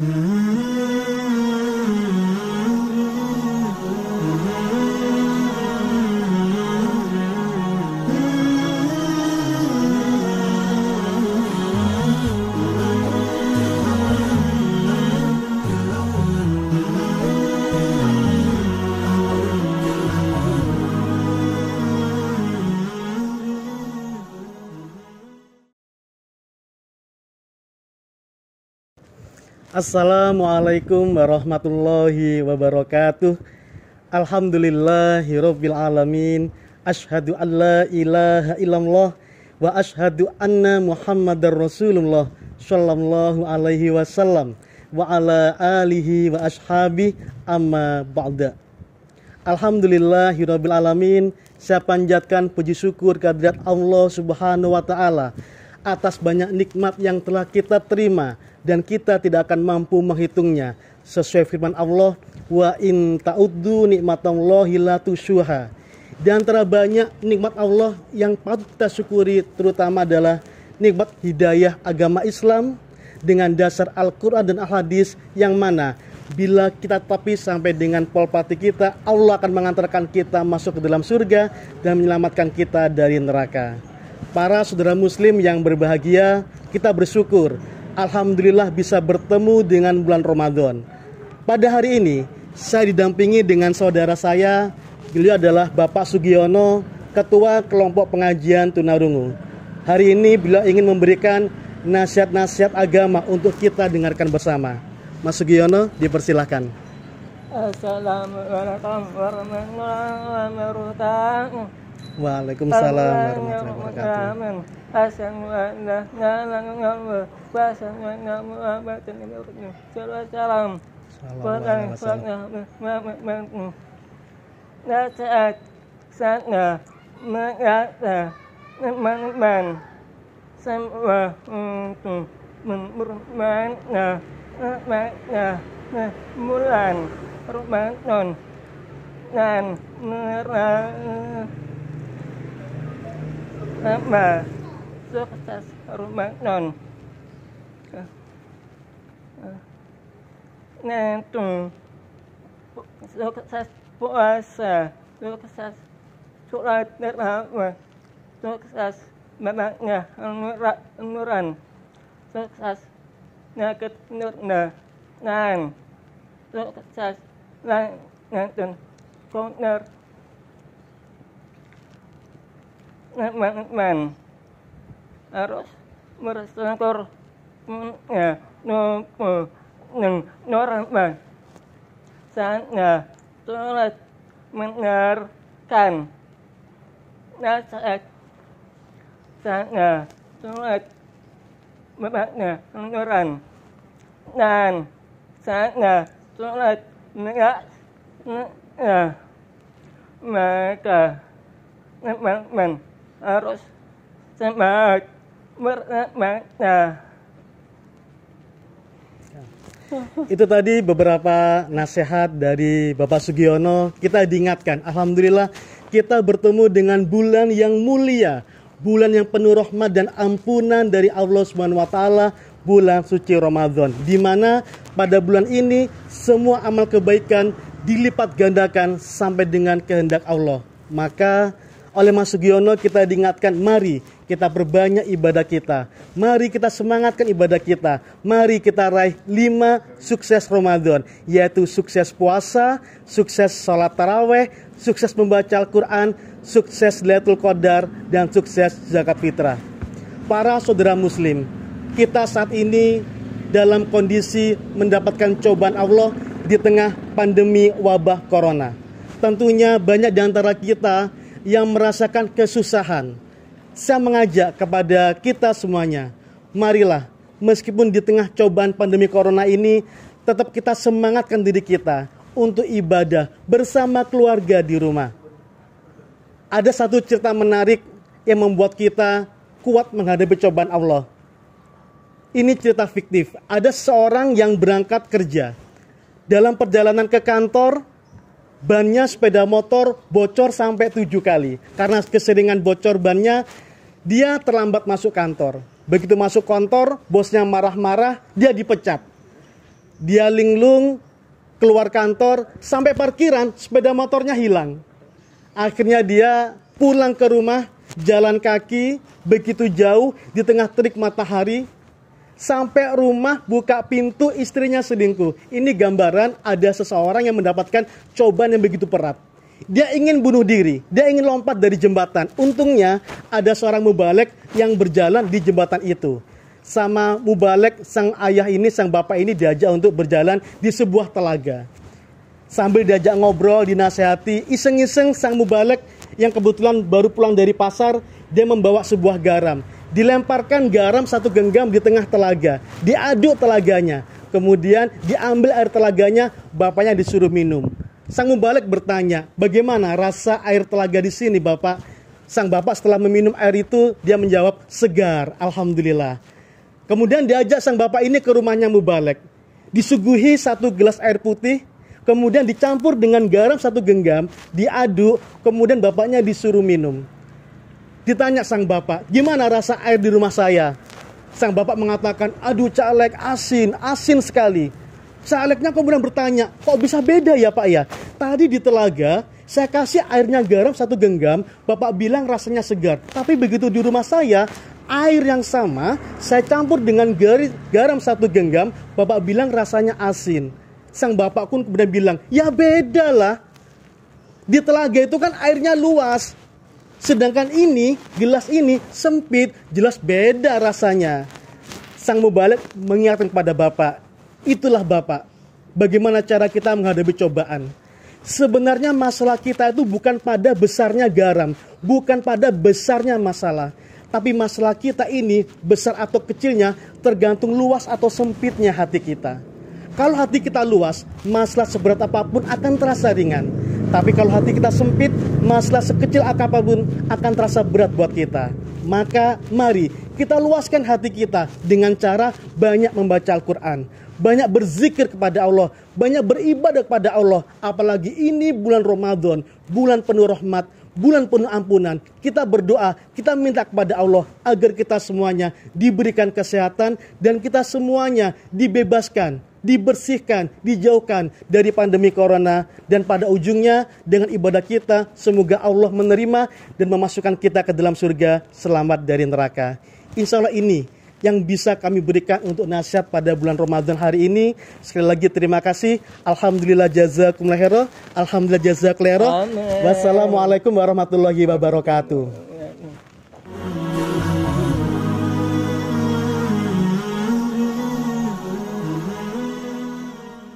Mm-hmm. Assalamualaikum warahmatullahi wabarakatuh Alhamdulillahirabbil alamin Ashhadu an la ilaha illallah wa ashhadu anna Muhammadar Rasulullah sallallahu alaihi wasallam wa ala alihi wa ashabi amma ba'da Alhamdulillahirabbil alamin saya panjatkan puji syukur kehadirat Allah Subhanahu wa taala atas banyak nikmat yang telah kita terima dan kita tidak akan mampu menghitungnya. Sesuai firman Allah, wa in ta'uddu nikmatallahi la tusuha. Di antara banyak nikmat Allah yang patut kita syukuri terutama adalah nikmat hidayah agama Islam dengan dasar Al-Quran dan Al-Hadis yang mana bila kita tapi sampai dengan polpati kita Allah akan mengantarkan kita masuk ke dalam surga dan menyelamatkan kita dari neraka para saudara muslim yang berbahagia, kita bersyukur Alhamdulillah bisa bertemu dengan bulan Ramadan. Pada hari ini, saya didampingi dengan saudara saya, beliau adalah Bapak Sugiono, Ketua Kelompok Pengajian Tunarungu. Hari ini beliau ingin memberikan nasihat-nasihat agama untuk kita dengarkan bersama. Mas Sugiono, dipersilahkan. Assalamualaikum warahmatullahi wabarakatuh. Waalaikumsalam warahmatullahi wabarakatuh. Salam. dan hamba sukses rumaknon nantung sukses puasa sukses surat terawih sukses memangnya nuran sukses nyakit nurna nan sukses lan nantun koner Rahman Ar-Rahman nhà nó mờ nhưng nó ra mà sáng nhà tôi là mendengarkan nó sẽ sáng nhà tôi là mấy bạn nhà nó rằng đàn sáng nhà tôi là nhớ nhà mà cả mình mình harus semangat bersemangat. Itu tadi beberapa nasihat dari Bapak Sugiono. Kita diingatkan, Alhamdulillah kita bertemu dengan bulan yang mulia. Bulan yang penuh rahmat dan ampunan dari Allah Subhanahu wa taala, bulan suci Ramadan. Di mana pada bulan ini semua amal kebaikan dilipat gandakan sampai dengan kehendak Allah. Maka oleh Mas Sugiono kita diingatkan mari kita perbanyak ibadah kita. Mari kita semangatkan ibadah kita. Mari kita raih lima sukses Ramadan yaitu sukses puasa, sukses sholat taraweh, sukses membaca Al-Qur'an, sukses Lailatul Qadar dan sukses zakat fitrah. Para saudara muslim, kita saat ini dalam kondisi mendapatkan cobaan Allah di tengah pandemi wabah corona tentunya banyak di antara kita yang merasakan kesusahan. Saya mengajak kepada kita semuanya, marilah meskipun di tengah cobaan pandemi corona ini, tetap kita semangatkan diri kita untuk ibadah bersama keluarga di rumah. Ada satu cerita menarik yang membuat kita kuat menghadapi cobaan Allah. Ini cerita fiktif. Ada seorang yang berangkat kerja. Dalam perjalanan ke kantor, bannya sepeda motor bocor sampai tujuh kali. Karena keseringan bocor bannya, dia terlambat masuk kantor. Begitu masuk kantor, bosnya marah-marah, dia dipecat. Dia linglung, keluar kantor, sampai parkiran, sepeda motornya hilang. Akhirnya dia pulang ke rumah, jalan kaki, begitu jauh, di tengah terik matahari, sampai rumah buka pintu istrinya selingkuh. Ini gambaran ada seseorang yang mendapatkan cobaan yang begitu perat Dia ingin bunuh diri, dia ingin lompat dari jembatan. Untungnya ada seorang mubalek yang berjalan di jembatan itu. Sama mubalek sang ayah ini, sang bapak ini diajak untuk berjalan di sebuah telaga. Sambil diajak ngobrol, dinasehati, iseng-iseng sang mubalek yang kebetulan baru pulang dari pasar, dia membawa sebuah garam dilemparkan garam satu genggam di tengah telaga, diaduk telaganya, kemudian diambil air telaganya, bapaknya disuruh minum. Sang Mubalek bertanya, bagaimana rasa air telaga di sini bapak? Sang bapak setelah meminum air itu, dia menjawab, segar, Alhamdulillah. Kemudian diajak sang bapak ini ke rumahnya Mubalek. Disuguhi satu gelas air putih, kemudian dicampur dengan garam satu genggam, diaduk, kemudian bapaknya disuruh minum. Ditanya sang bapak, gimana rasa air di rumah saya? Sang bapak mengatakan, aduh caleg asin, asin sekali. Calegnya kemudian bertanya, kok bisa beda ya pak ya? Tadi di telaga, saya kasih airnya garam satu genggam, bapak bilang rasanya segar. Tapi begitu di rumah saya, air yang sama, saya campur dengan garam satu genggam, bapak bilang rasanya asin. Sang bapak pun kemudian bilang, ya beda lah. Di telaga itu kan airnya luas, Sedangkan ini, gelas ini sempit, jelas beda rasanya. Sang Mubalek mengingatkan kepada Bapak, itulah Bapak, bagaimana cara kita menghadapi cobaan. Sebenarnya masalah kita itu bukan pada besarnya garam, bukan pada besarnya masalah. Tapi masalah kita ini besar atau kecilnya tergantung luas atau sempitnya hati kita. Kalau hati kita luas, masalah seberat apapun akan terasa ringan. Tapi kalau hati kita sempit, masalah sekecil apapun akan terasa berat buat kita. Maka mari kita luaskan hati kita dengan cara banyak membaca Al-Quran. Banyak berzikir kepada Allah. Banyak beribadah kepada Allah. Apalagi ini bulan Ramadan. Bulan penuh rahmat bulan penuh ampunan, kita berdoa, kita minta kepada Allah agar kita semuanya diberikan kesehatan dan kita semuanya dibebaskan dibersihkan, dijauhkan dari pandemi corona dan pada ujungnya dengan ibadah kita semoga Allah menerima dan memasukkan kita ke dalam surga selamat dari neraka. Insya Allah ini yang bisa kami berikan untuk nasihat pada bulan Ramadan hari ini. Sekali lagi terima kasih. Alhamdulillah jazakumullah khairan. Alhamdulillah jazakumullah khairan. Wassalamualaikum warahmatullahi wabarakatuh.